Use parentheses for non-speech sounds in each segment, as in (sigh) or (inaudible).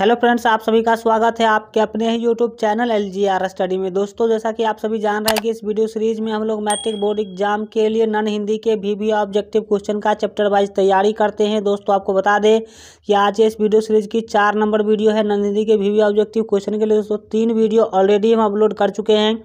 hello friends आप सभी का स्वागत है आपके अपने ही YouTube channel L G R study में दोस्तों जैसा कि आप सभी जान रहे हैं कि इस वीडियो सीरीज में हम लोग मैट्रिक बोर्ड एग्जाम के लिए नन हिंदी के भी भी ऑब्जेक्टिव क्वेश्चन का चैप्टर वाइज तैयारी करते हैं दोस्तों आपको बता दें कि आज इस वीडियो सीरीज की चार नंबर वीडियो है नन हिंदी के भी भी ऑब्जेक्टिव क्वेश्चन के लिए दोस्तों तीन वीडियो ऑलरेडी हम अपलोड कर चुके हैं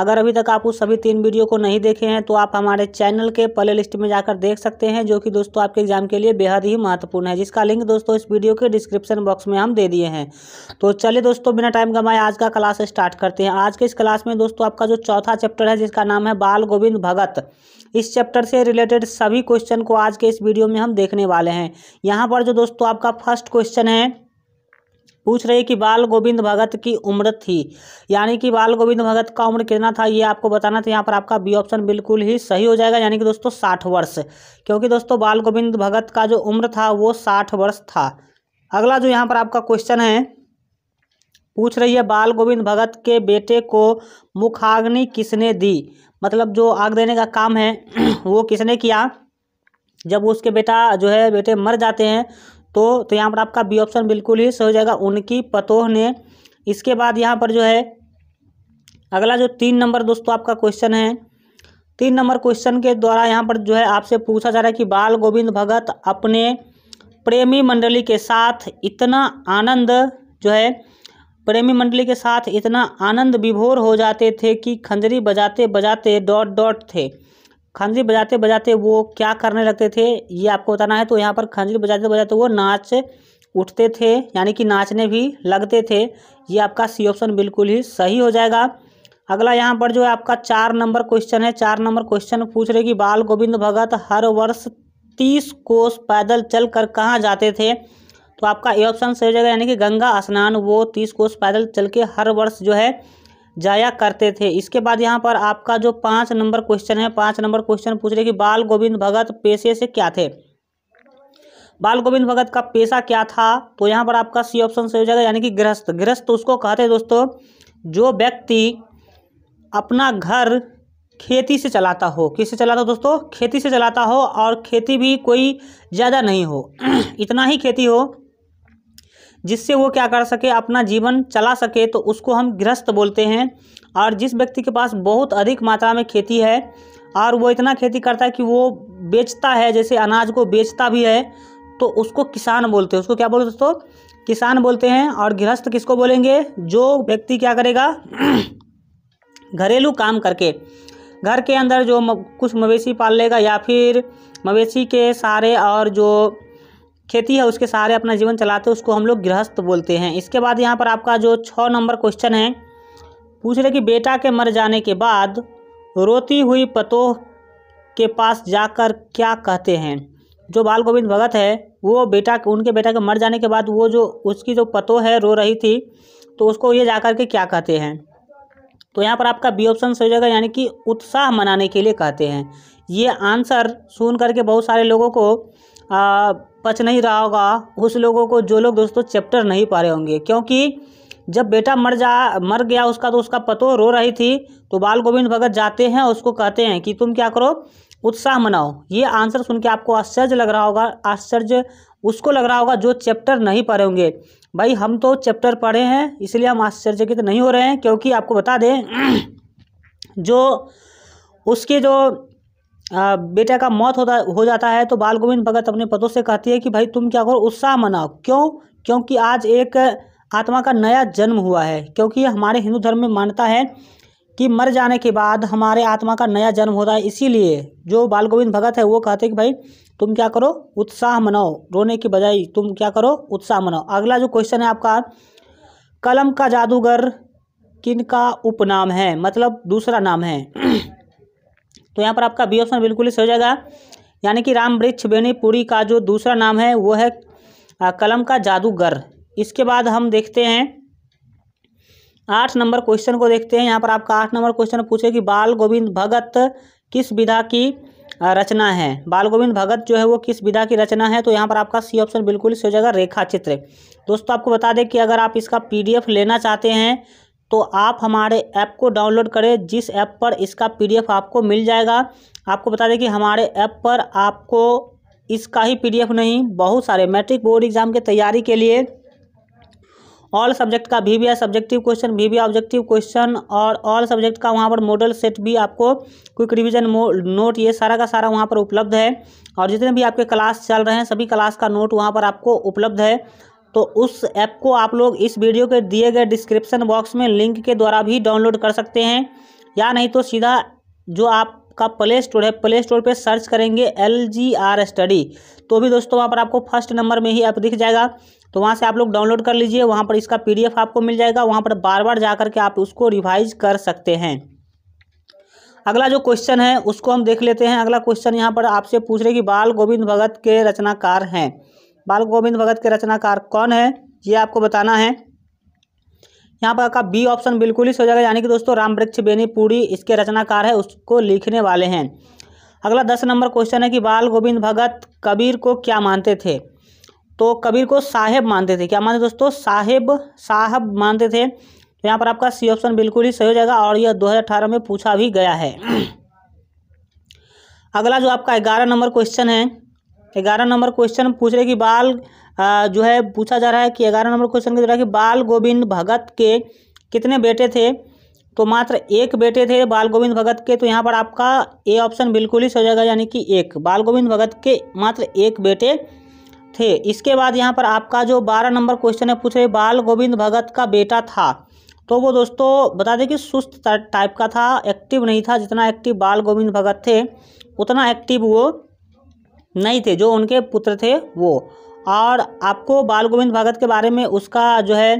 अगर अभी तक आप उस सभी तीन वीडियो को नहीं देखे हैं तो आप हमारे चैनल के प्ले लिस्ट में जाकर देख सकते हैं जो कि दोस्तों आपके एग्जाम के लिए बेहद ही महत्वपूर्ण है जिसका लिंक दोस्तों इस वीडियो के डिस्क्रिप्शन बॉक्स में हम दे दिए हैं तो चलिए दोस्तों बिना टाइम गंवाए आज का क्लास स्टार्ट करते हैं आज के इस क्लास में दोस्तों आपका जो चौथा चैप्टर है जिसका नाम है बाल गोविंद भगत इस चैप्टर से रिलेटेड सभी क्वेश्चन को आज के इस वीडियो में हम देखने वाले हैं यहाँ पर जो दोस्तों आपका फर्स्ट क्वेश्चन है पूछ रही है कि बाल गोविंद भगत की उम्र थी यानी कि बाल गोविंद भगत का उम्र कितना था ये आपको बताना था तो यहाँ पर आपका बी ऑप्शन बिल्कुल ही सही हो जाएगा यानी कि दोस्तों साठ वर्ष क्योंकि दोस्तों बाल गोविंद भगत का जो उम्र था वो साठ वर्ष था अगला जो यहाँ पर आपका क्वेश्चन है पूछ रही है बाल गोविंद भगत के बेटे को मुखाग्नि किसने दी मतलब जो आग देने का काम है (clears throat) वो किसने किया जब उसके बेटा जो है बेटे मर जाते हैं तो तो यहाँ पर आपका बी ऑप्शन बिल्कुल ही सही हो जाएगा उनकी पतोह ने इसके बाद यहाँ पर जो है अगला जो तीन नंबर दोस्तों आपका क्वेश्चन है तीन नंबर क्वेश्चन के द्वारा यहाँ पर जो है आपसे पूछा जा रहा है कि बाल गोविंद भगत अपने प्रेमी मंडली के साथ इतना आनंद जो है प्रेमी मंडली के साथ इतना आनंद विभोर हो जाते थे कि खंजरी बजाते बजाते डॉट डॉट थे खंजरी बजाते बजाते वो क्या करने लगते थे ये आपको बताना है तो यहाँ पर खंजरी बजाते बजाते वो नाच उठते थे यानी कि नाचने भी लगते थे ये आपका सी ऑप्शन बिल्कुल ही सही हो जाएगा अगला यहाँ पर जो है आपका चार नंबर क्वेश्चन है चार नंबर क्वेश्चन पूछ रहे कि बाल गोविंद भगत हर वर्ष तीस कोस पैदल चल कर कहाँ जाते थे तो आपका ए ऑप्शन सही हो जाएगा यानी कि गंगा स्नान वो तीस कोस पैदल चल के हर वर्ष जो है जाया करते थे इसके बाद यहाँ पर आपका जो पाँच नंबर क्वेश्चन है पाँच नंबर क्वेश्चन पूछ रहे कि बाल गोविंद भगत पेशे से क्या थे बाल गोविंद भगत का पेशा क्या था तो यहाँ पर आपका सी ऑप्शन सही हो जाएगा यानी कि गृहस्थ गृहस्थ उसको कहते हैं दोस्तों जो व्यक्ति अपना घर खेती से चलाता हो किससे चलाता हो दोस्तों खेती से चलाता हो और खेती भी कोई ज़्यादा नहीं हो (clears throat) इतना ही खेती हो जिससे वो क्या कर सके अपना जीवन चला सके तो उसको हम गृहस्थ बोलते हैं और जिस व्यक्ति के पास बहुत अधिक मात्रा में खेती है और वो इतना खेती करता है कि वो बेचता है जैसे अनाज को बेचता भी है तो उसको किसान बोलते हैं उसको क्या बोलते दोस्तों किसान बोलते हैं और गृहस्थ किसको बोलेंगे जो व्यक्ति क्या करेगा (clears throat) घरेलू काम करके घर के अंदर जो कुछ मवेशी पाल लेगा या फिर मवेशी के सारे और जो खेती है उसके सहारे अपना जीवन चलाते उसको हम लोग गृहस्थ बोलते हैं इसके बाद यहाँ पर आपका जो छः नंबर क्वेश्चन है पूछ रहे कि बेटा के मर जाने के बाद रोती हुई पतोह के पास जाकर क्या कहते हैं जो बाल गोविंद भगत है वो बेटा उनके बेटा के मर जाने के बाद वो जो उसकी जो पतोह है रो रही थी तो उसको ये जाकर के क्या कहते हैं तो यहाँ पर आपका बी ऑप्शन सही जाएगा यानी कि उत्साह मनाने के लिए कहते हैं ये आंसर सुन करके बहुत सारे लोगों को आ, पच नहीं रहा होगा उस लोगों को जो लोग दोस्तों चैप्टर नहीं पा रहे होंगे क्योंकि जब बेटा मर जा मर गया उसका तो उसका पतो रो रही थी तो बाल गोविंद भगत जाते हैं उसको कहते हैं कि तुम क्या करो उत्साह मनाओ ये आंसर सुन के आपको आश्चर्य लग रहा होगा आश्चर्य उसको लग रहा होगा जो चैप्टर नहीं पढ़े होंगे भाई हम तो चैप्टर पढ़े हैं इसलिए हम आश्चर्यचकित नहीं हो रहे हैं क्योंकि आपको बता दें (clears throat) जो उसके जो बेटे का मौत होता हो जाता है तो बाल गोविंद भगत अपने पदों से कहती है कि भाई तुम क्या करो उत्साह मनाओ क्यों क्योंकि आज एक आत्मा का नया जन्म हुआ है क्योंकि हमारे हिंदू धर्म में मान्यता है कि मर जाने के बाद हमारे आत्मा का नया जन्म होता है इसीलिए जो बाल गोविंद भगत है वो कहते हैं कि भाई तुम क्या करो उत्साह मनाओ रोने की बजाय तुम क्या करो उत्साह मनाओ अगला जो क्वेश्चन है आपका कलम का जादूगर किन का उपनाम है मतलब दूसरा नाम है (clears throat) तो यहाँ पर आपका बी ऑप्शन बिल्कुल ही सही हो जाएगा यानी कि राम वृक्ष बेनीपुरी का जो दूसरा नाम है वो है कलम का जादूगर इसके बाद हम देखते हैं आठ नंबर क्वेश्चन को देखते हैं यहाँ पर आपका आठ नंबर क्वेश्चन पूछे कि बाल गोविंद भगत किस विधा की रचना है बाल गोविंद भगत जो है वो किस विधा की रचना है तो यहाँ पर आपका सी ऑप्शन बिल्कुल सही हो जाएगा रेखा चित्र दोस्तों आपको बता दें कि अगर आप इसका पीडीएफ लेना चाहते हैं तो आप हमारे ऐप को डाउनलोड करें जिस ऐप पर इसका पीडीएफ आपको मिल जाएगा आपको बता दें कि हमारे ऐप पर आपको इसका ही पीडीएफ नहीं बहुत सारे मैट्रिक बोर्ड एग्ज़ाम के तैयारी के लिए ऑल सब्जेक्ट का भी वी सब्जेक्टिव क्वेश्चन भी वी ऑब्जेक्टिव क्वेश्चन और ऑल सब्जेक्ट का वहाँ पर मॉडल सेट भी आपको क्विक रिवीजन नोट ये सारा का सारा वहाँ पर उपलब्ध है और जितने भी आपके क्लास चल रहे हैं सभी क्लास का नोट वहाँ पर आपको उपलब्ध है तो उस ऐप को आप लोग इस वीडियो के दिए गए डिस्क्रिप्शन बॉक्स में लिंक के द्वारा भी डाउनलोड कर सकते हैं या नहीं तो सीधा जो आपका प्ले स्टोर है प्ले स्टोर पर सर्च करेंगे एल जी आर स्टडी तो भी दोस्तों वहाँ पर आपको फर्स्ट नंबर में ही ऐप दिख जाएगा तो वहाँ से आप लोग डाउनलोड कर लीजिए वहाँ पर इसका पीडीएफ आपको मिल जाएगा वहाँ पर बार बार जा करके आप उसको रिवाइज कर सकते हैं अगला जो क्वेश्चन है उसको हम देख लेते हैं अगला क्वेश्चन यहाँ पर आपसे पूछ रहे कि बाल गोविंद भगत के रचनाकार हैं बाल गोविंद भगत के रचनाकार कौन है ये आपको बताना है यहाँ पर आपका बी ऑप्शन बिल्कुल ही हो जाएगा यानी कि दोस्तों राम वृक्ष बेनीपुरी इसके रचनाकार है उसको लिखने वाले हैं अगला दस नंबर क्वेश्चन है कि बाल गोविंद भगत कबीर को क्या मानते थे तो कबीर को साहेब मानते थे क्या मानते दोस्तों साहेब साहब मानते थे तो यहाँ पर आपका सी ऑप्शन बिल्कुल ही सही हो जाएगा और यह 2018 में पूछा भी गया है (clears throat) अगला जो आपका ग्यारह नंबर क्वेश्चन है ग्यारह नंबर क्वेश्चन पूछ रहे कि बाल जो है पूछा जा रहा है कि ग्यारह नंबर क्वेश्चन के द्वारा कि बाल गोविंद भगत के कितने बेटे थे तो मात्र एक बेटे थे बाल गोविंद भगत के तो यहाँ पर आपका ए ऑप्शन बिल्कुल ही सो जाएगा यानी कि एक बाल गोविंद भगत के मात्र एक बेटे थे इसके बाद यहाँ पर आपका जो बारह नंबर क्वेश्चन है पूछ रहे बाल गोविंद भगत का बेटा था तो वो दोस्तों बता दें कि सुस्त टाइप का था एक्टिव नहीं था जितना एक्टिव बाल गोविंद भगत थे उतना एक्टिव वो नहीं थे जो उनके पुत्र थे वो और आपको बाल गोविंद भगत के बारे में उसका जो है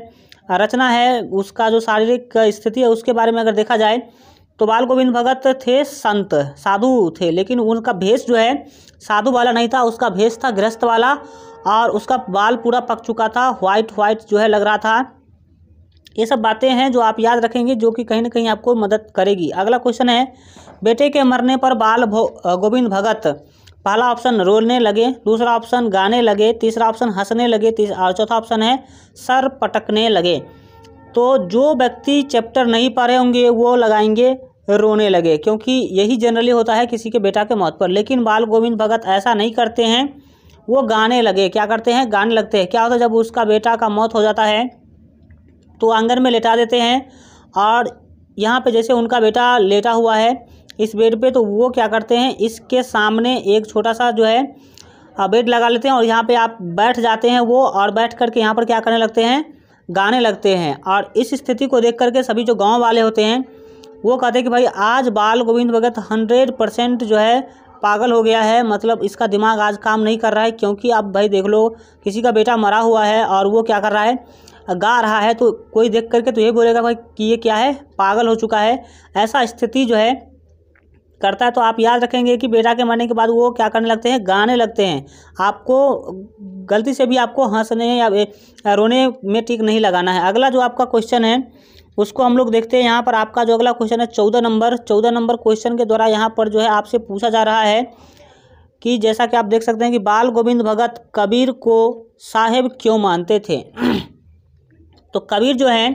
रचना है उसका जो शारीरिक स्थिति है उसके बारे में अगर देखा जाए तो बाल गोविंद भगत थे संत साधु थे लेकिन उनका भेष जो है साधु वाला नहीं था उसका भेष था गृहस्थ वाला और उसका बाल पूरा पक चुका था वाइट वाइट जो है लग रहा था ये सब बातें हैं जो आप याद रखेंगे जो कि कहीं ना कहीं आपको मदद करेगी अगला क्वेश्चन है बेटे के मरने पर बाल गोविंद भगत पहला ऑप्शन रोलने लगे दूसरा ऑप्शन गाने लगे तीसरा ऑप्शन हंसने लगे और चौथा ऑप्शन है सर पटकने लगे तो जो व्यक्ति चैप्टर नहीं पढ़े होंगे वो लगाएंगे रोने लगे क्योंकि यही जनरली होता है किसी के बेटा के मौत पर लेकिन बाल गोविंद भगत ऐसा नहीं करते हैं वो गाने लगे क्या करते हैं गाने लगते हैं क्या होता है जब उसका बेटा का मौत हो जाता है तो आंगन में लेटा देते हैं और यहाँ पे जैसे उनका बेटा लेटा हुआ है इस बेड पे तो वो क्या करते हैं इसके सामने एक छोटा सा जो है बेड लगा लेते हैं और यहाँ पे आप बैठ जाते हैं वो और बैठ करके यहाँ पर क्या करने लगते हैं गाने लगते हैं और इस स्थिति को देख करके सभी जो गाँव वाले होते हैं वो कहते हैं कि भाई आज बाल गोविंद भगत हंड्रेड परसेंट जो है पागल हो गया है मतलब इसका दिमाग आज काम नहीं कर रहा है क्योंकि अब भाई देख लो किसी का बेटा मरा हुआ है और वो क्या कर रहा है गा रहा है तो कोई देख करके तो ये बोलेगा भाई कि ये क्या है पागल हो चुका है ऐसा स्थिति जो है करता है तो आप याद रखेंगे कि बेटा के मरने के बाद वो क्या करने लगते हैं गाने लगते हैं आपको गलती से भी आपको हंसने या रोने में ठीक नहीं लगाना है अगला जो आपका क्वेश्चन है उसको हम लोग देखते हैं यहाँ पर आपका जो अगला क्वेश्चन है चौदह नंबर चौदह नंबर क्वेश्चन के द्वारा यहाँ पर जो है आपसे पूछा जा रहा है कि जैसा कि आप देख सकते हैं कि बाल गोविंद भगत कबीर को साहेब क्यों मानते थे तो कबीर जो है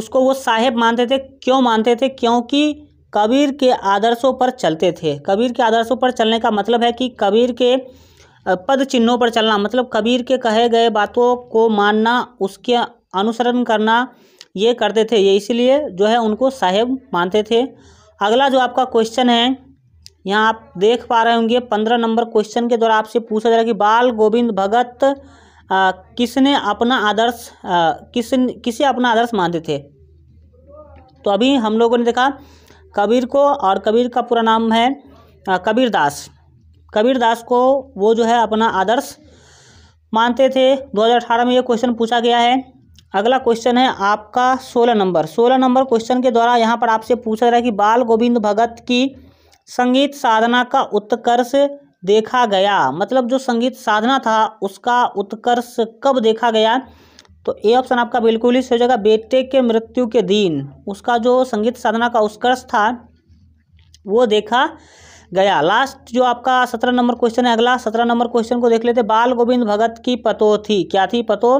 उसको वो साहेब मानते थे क्यों मानते थे क्योंकि कबीर के आदर्शों पर चलते थे कबीर के आदर्शों पर चलने का मतलब है कि कबीर के पद चिन्हों पर चलना मतलब कबीर के कहे गए बातों को मानना उसके अनुसरण करना ये करते थे ये इसलिए जो है उनको साहेब मानते थे अगला जो आपका क्वेश्चन है यहाँ आप देख पा रहे होंगे पंद्रह नंबर क्वेश्चन के द्वारा आपसे पूछा जा रहा है कि बाल गोविंद भगत आ, किसने अपना आदर्श किस किसे अपना आदर्श मानते थे तो अभी हम लोगों ने देखा कबीर को और कबीर का पूरा नाम है कबीर दास कबीर दास को वो जो है अपना आदर्श मानते थे 2018 में ये क्वेश्चन पूछा गया है अगला क्वेश्चन है आपका 16 नंबर 16 नंबर क्वेश्चन के द्वारा यहाँ पर आपसे पूछा गया कि बाल गोविंद भगत की संगीत साधना का उत्कर्ष देखा गया मतलब जो संगीत साधना था उसका उत्कर्ष कब देखा गया तो ए ऑप्शन आपका बिल्कुल ही सही हो जाएगा बेटे के मृत्यु के दिन उसका जो संगीत साधना का उत्कर्ष था वो देखा गया लास्ट जो आपका सत्रह नंबर क्वेश्चन है अगला सत्रह नंबर क्वेश्चन को देख लेते बाल गोविंद भगत की पतो थी क्या थी पतो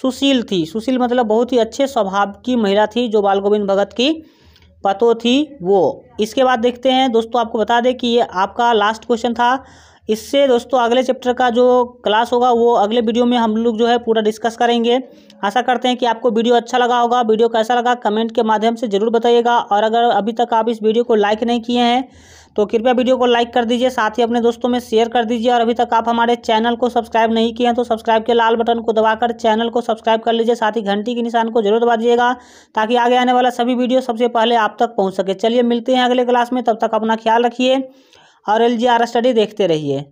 सुशील थी सुशील मतलब बहुत ही अच्छे स्वभाव की महिला थी जो बाल गोविंद भगत की पतो थी वो इसके बाद देखते हैं दोस्तों आपको बता दें कि ये आपका लास्ट क्वेश्चन था इससे दोस्तों अगले चैप्टर का जो क्लास होगा वो अगले वीडियो में हम लोग जो है पूरा डिस्कस करेंगे आशा करते हैं कि आपको वीडियो अच्छा लगा होगा वीडियो कैसा लगा कमेंट के माध्यम से ज़रूर बताइएगा और अगर अभी तक आप इस वीडियो को लाइक नहीं किए हैं तो कृपया वीडियो को लाइक कर दीजिए साथ ही अपने दोस्तों में शेयर कर दीजिए और अभी तक आप हमारे चैनल को सब्सक्राइब नहीं किए हैं तो सब्सक्राइब के लाल बटन को दबाकर चैनल को सब्सक्राइब कर लीजिए साथ ही घंटी के निशान को जरूर दबा दीजिएगा ताकि आगे आने वाला सभी वीडियो सबसे पहले आप तक पहुँच सके चलिए मिलते हैं अगले क्लास में तब तक अपना ख्याल रखिए और एल जी आर स्टडी देखते रहिए